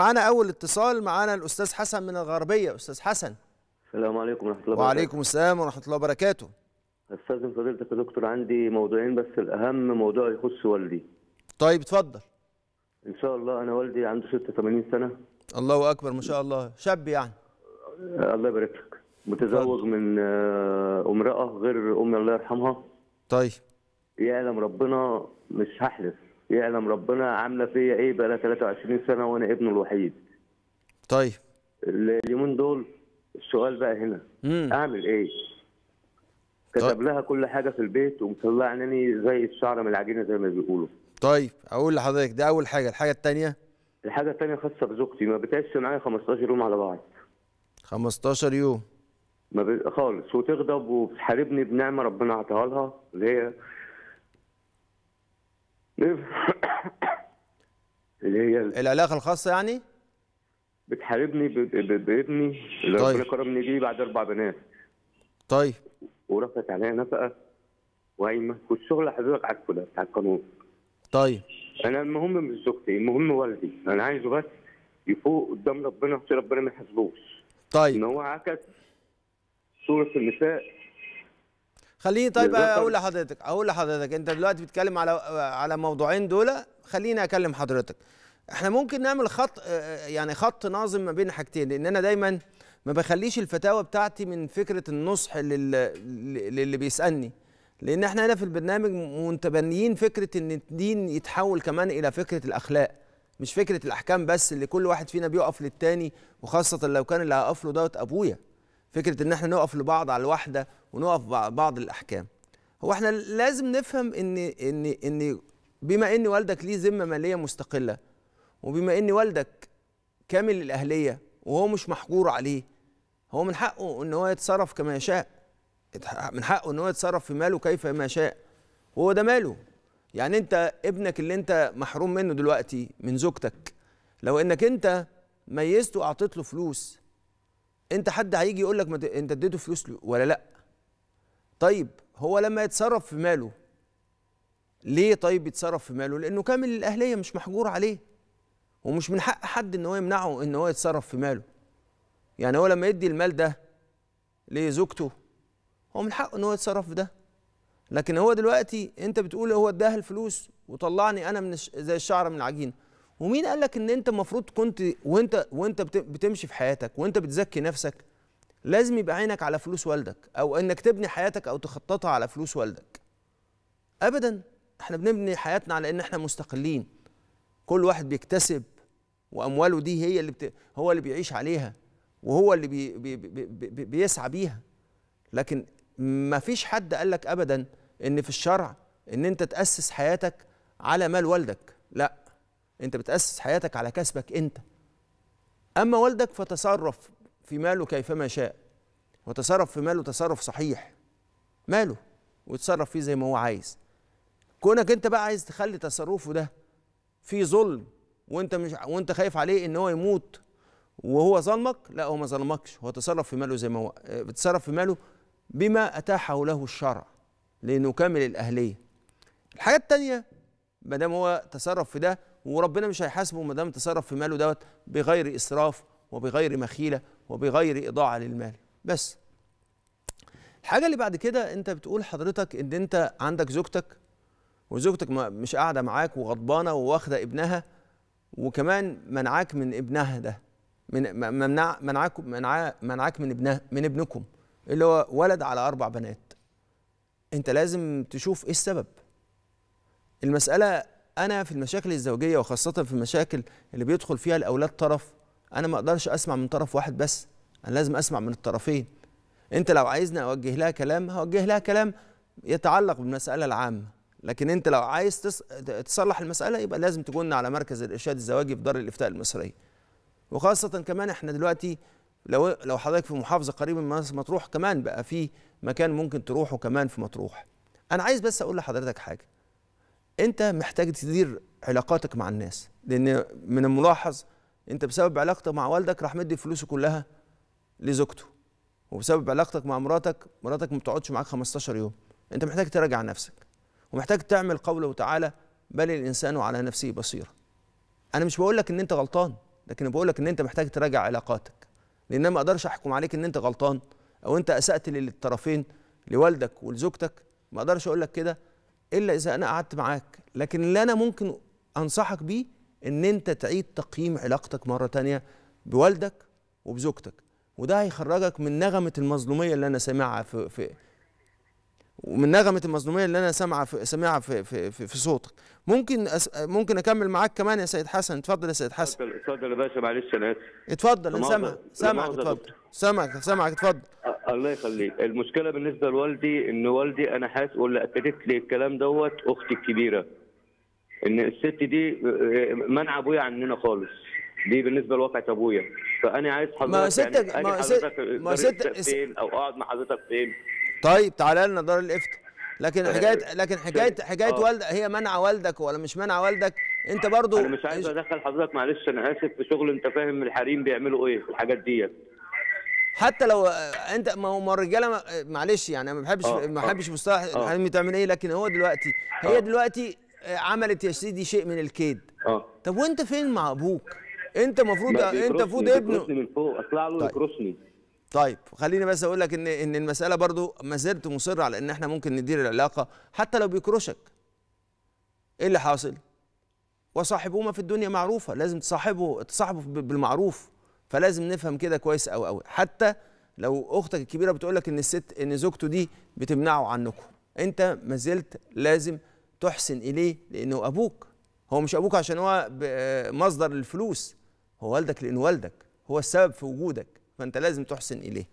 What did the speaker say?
معانا اول اتصال معانا الاستاذ حسن من الغربيه استاذ حسن السلام عليكم ورحمه الله وبركاته وعليكم السلام ورحمه الله وبركاته استاذن فضيلتك يا دكتور عندي موضوعين بس الاهم موضوع يخص والدي طيب اتفضل ان شاء الله انا والدي عنده 86 سنه الله اكبر ما شاء الله شاب يعني آه، الله يبارك لك متزوج فضل. من آه، امراه غير امي الله يرحمها طيب يعلم ربنا مش هحلف يعلم ربنا عامله فيا ايه بقى لها 23 سنه وانا ابنه الوحيد طيب اليومين دول السؤال بقى هنا مم. اعمل ايه طيب. كتب طيب. لها كل حاجه في البيت ومطلعناني زي الشعره من العجينه زي ما بيقولوا طيب اقول لحضرتك ده اول حاجه الحاجه الثانيه الحاجه الثانيه خاصه بزوجتي ما بتعيش معايا 15 يوم على بعض 15 يوم ما ب... خالص وتغضب وبتحاربني بنعمه ربنا اعطاها لها اللي هي اللي هي العلاقه الخاصه يعني بتحاربني بابني اللي طيب. ربنا كرمني بيه بعد اربع بنات طيب ورفعت عليا نفقه وقايمه والشغل حضرتك عارفه ده بتاع القانون طيب انا المهم مش زوجتي المهم والدي انا عايزه بس يفوق قدام ربنا عشان ربنا ما يحاسبوش طيب ان هو عكس صوره النساء خليني طيب اقول لحضرتك اقول لحضرتك انت دلوقتي بتتكلم على على موضوعين دول خليني اكلم حضرتك احنا ممكن نعمل خط آه، يعني خط ناظم ما بين حاجتين لان انا دايما ما بخليش الفتاوى بتاعتي من فكره النصح للي, للي بيسالني لان احنا هنا في البرنامج متبنيين فكره ان الدين يتحول كمان الى فكره الاخلاق مش فكره الاحكام بس اللي كل واحد فينا بيقف للتاني وخاصه لو كان اللي هقف له دوت ابويا فكره ان احنا نقف لبعض على الواحده ونقف بعض الاحكام هو احنا لازم نفهم ان ان ان بما ان والدك ليه ذمه ماليه مستقله وبما ان والدك كامل الاهليه وهو مش محجور عليه هو من حقه ان هو يتصرف كما يشاء من حقه ان هو يتصرف في ماله كيف ما شاء وهو ده ماله يعني انت ابنك اللي انت محروم منه دلوقتي من زوجتك لو انك انت ميزته واعطيت له فلوس انت حد هيجي يقول لك ت... انت اديته فلوس ولا لا طيب هو لما يتصرف في ماله ليه طيب يتصرف في ماله لانه كامل الاهليه مش محجور عليه ومش من حق حد ان هو يمنعه ان هو يتصرف في ماله يعني هو لما يدي المال ده لزوجته هو من حقه ان هو يتصرف في ده لكن هو دلوقتي انت بتقول هو اداها الفلوس وطلعني انا من زي الشعره من العجين ومين قال لك ان انت المفروض كنت وانت وانت بتمشي في حياتك وانت بتزكي نفسك لازم يبقى عينك على فلوس والدك او انك تبني حياتك او تخططها على فلوس والدك ابدا احنا بنبني حياتنا على ان احنا مستقلين كل واحد بيكتسب وامواله دي هي اللي بت... هو اللي بيعيش عليها وهو اللي بي... بي... بي... بيسعى بيها لكن ما فيش حد قال لك ابدا ان في الشرع ان انت تاسس حياتك على مال والدك لا انت بتأسس حياتك على كسبك انت اما والدك فتصرف في ماله كيفما شاء وتصرف في ماله تصرف صحيح ماله ويتصرف فيه زي ما هو عايز كونك انت بقى عايز تخلي تصرفه ده في ظلم وانت مش وانت خايف عليه ان هو يموت وهو ظلمك لا هو ما ظلمكش هو تصرف في ماله زي ما هو آه، بتصرف في ماله بما اتاحه له الشرع لانه كامل الاهليه الحاجه الثانيه ما دام هو تصرف في ده وربنا مش هيحاسبه ما دام تصرف في ماله دوت بغير اسراف وبغير مخيله وبغير اضاعه للمال بس الحاجه اللي بعد كده انت بتقول حضرتك ان انت عندك زوجتك وزوجتك مش قاعده معاك وغضبانه وواخده ابنها وكمان منعاك من ابنها ده من منع منعاك منع منعاك من ابنها من ابنكم اللي هو ولد على اربع بنات انت لازم تشوف ايه السبب المساله انا في المشاكل الزوجيه وخاصه في المشاكل اللي بيدخل فيها الاولاد طرف انا ما اقدرش اسمع من طرف واحد بس انا لازم اسمع من الطرفين انت لو عايزني اوجه لها كلام هوجه لها كلام يتعلق بالمساله العامه لكن انت لو عايز تص... تصلح المساله يبقى لازم تكون على مركز الارشاد الزواجي في دار الافتاء المصريه وخاصه كمان احنا دلوقتي لو لو حضرتك في محافظه قريبه من مطروح كمان بقى في مكان ممكن تروحه كمان في مطروح انا عايز بس اقول لحضرتك حاجه انت محتاج تدير علاقاتك مع الناس لان من الملاحظ انت بسبب علاقتك مع والدك راح مدي فلوسه كلها لزوجته وبسبب علاقتك مع مراتك مراتك ما بتقعدش معاك 15 يوم انت محتاج تراجع نفسك ومحتاج تعمل قوله تعالى بل الانسان على نفسه بصيره انا مش بقول لك ان انت غلطان لكن بقول لك ان انت محتاج تراجع علاقاتك لان انا ما اقدرش احكم عليك ان انت غلطان او انت اسات للطرفين لوالدك ولزوجتك ما اقدرش اقول لك كده الا اذا انا قعدت معاك لكن اللي انا ممكن انصحك بيه ان انت تعيد تقييم علاقتك مره تانية بوالدك وبزوجتك وده هيخرجك من نغمه المظلوميه اللي انا سامعها في, في ومن نغمه المظلوميه اللي انا سامعها في سامعها في, في, في, في صوتك ممكن أس... ممكن اكمل معاك كمان يا سيد حسن اتفضل يا سيد حسن اتفضل يا باشا معلش انا اسف اتفضل سامعك سامعك اتفضل سامعك سامعك اتفضل الله يخليك المشكله بالنسبه لوالدي ان والدي انا حاسس واللي اكدت لي الكلام دوت اختي الكبيره ان الست دي منع ابويا عننا خالص دي بالنسبه لواقعه ابويا فانا عايز حضرتك يعني ما ستك يعني ما, ست ما ستك فين او اقعد مع حضرتك فين طيب تعالى لنا دار الافتاء لكن آه، حكايه لكن حكايه حكايه آه. والدك هي منع والدك ولا مش منع والدك انت برضو انا مش عايز ادخل حضرتك معلش انا اسف في شغل انت فاهم الحريم بيعملوا ايه في الحاجات ديت حتى لو انت ما هو الرجاله معلش يعني انا ما بحبش آه، ما بحبش آه، مصطلح الحريم آه. تعمل ايه لكن هو دلوقتي هي دلوقتي عملت يا سيدي شيء من الكيد اه طب وانت فين مع ابوك؟ انت المفروض انت المفروض ابنه من فوق اطلع طيب. له يكرسني طيب خليني بس اقول لك ان ان المساله برضو ما زلت مصر على ان احنا ممكن ندير العلاقه حتى لو بيكرشك ايه اللي حاصل وصاحبهما في الدنيا معروفه لازم تصاحبه تصاحبه بالمعروف فلازم نفهم كده كويس قوي قوي حتى لو اختك الكبيره بتقول لك ان الست ان زوجته دي بتمنعه عنكم انت ما زلت لازم تحسن اليه لانه ابوك هو مش ابوك عشان هو آه، مصدر الفلوس هو والدك لان والدك هو السبب في وجودك فانت لازم تحسن اليه